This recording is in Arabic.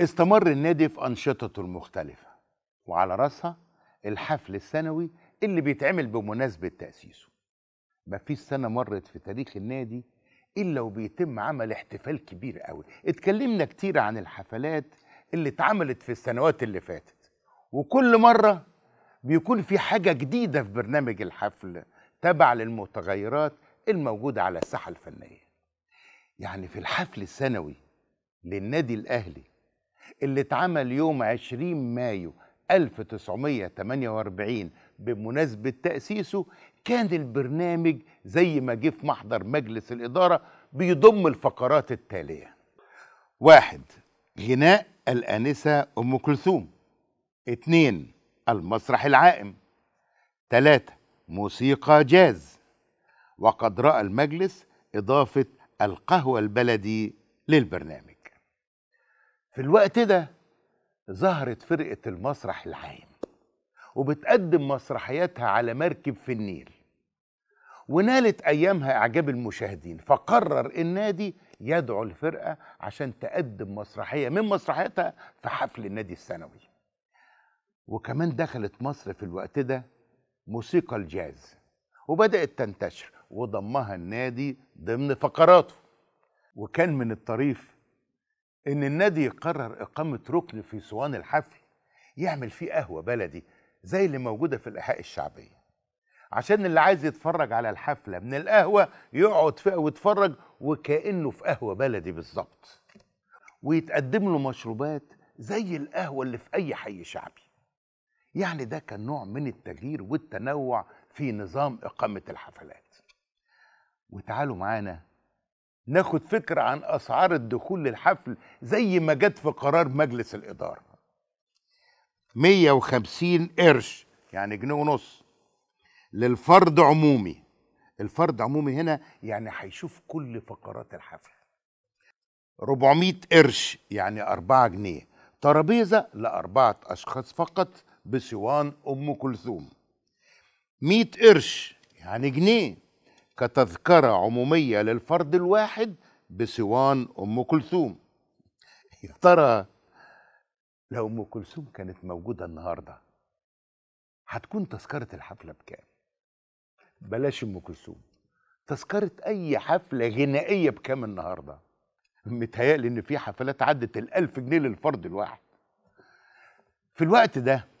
استمر النادي في أنشطته المختلفة وعلى رأسها الحفل السنوي اللي بيتعمل بمناسبة تأسيسه مفيش سنة مرت في تاريخ النادي إلا وبيتم عمل احتفال كبير قوي اتكلمنا كتير عن الحفلات اللي اتعملت في السنوات اللي فاتت وكل مرة بيكون في حاجة جديدة في برنامج الحفل تبع للمتغيرات الموجودة على الساحة الفنية يعني في الحفل السنوي للنادي الأهلي اللي اتعمل يوم 20 مايو 1948 بمناسبة تأسيسه كان البرنامج زي ما جه في محضر مجلس الإدارة بيضم الفقرات التالية واحد غناء الآنسة أم كلثوم اتنين المسرح العائم تلاتة موسيقى جاز وقد رأى المجلس إضافة القهوة البلدي للبرنامج في الوقت ده ظهرت فرقة المسرح العام وبتقدم مسرحياتها على مركب في النيل ونالت أيامها إعجاب المشاهدين فقرر النادي يدعو الفرقة عشان تقدم مسرحية من مسرحياتها في حفل النادي السنوي وكمان دخلت مصر في الوقت ده موسيقى الجاز وبدأت تنتشر وضمها النادي ضمن فقراته وكان من الطريف ان النادي يقرر اقامه ركن في صوان الحفل يعمل فيه قهوه بلدي زي اللي موجوده في الاحياء الشعبيه عشان اللي عايز يتفرج على الحفله من القهوه يقعد فيها ويتفرج وكانه في قهوه بلدي بالظبط ويتقدم له مشروبات زي القهوه اللي في اي حي شعبي يعني ده كان نوع من التغيير والتنوع في نظام اقامه الحفلات وتعالوا معانا ناخد فكرة عن أسعار الدخول للحفل زي ما جت في قرار مجلس الإدارة 150 قرش يعني جنيه ونص للفرد عمومي الفرد عمومي هنا يعني هيشوف كل فقرات الحفل 400 قرش يعني 4 جنيه ترابيزة لأربعة أشخاص فقط بصوان أم كلثوم 100 قرش يعني جنيه كتذكرة عمومية للفرد الواحد بصوان أم كلثوم يا ترى لو أم كلثوم كانت موجودة النهاردة هتكون تذكرة الحفلة بكام بلاش أم كلثوم تذكرة أي حفلة غنائية بكام النهاردة متهيألي إن في حفلات عدت الألف جنيه للفرد الواحد في الوقت ده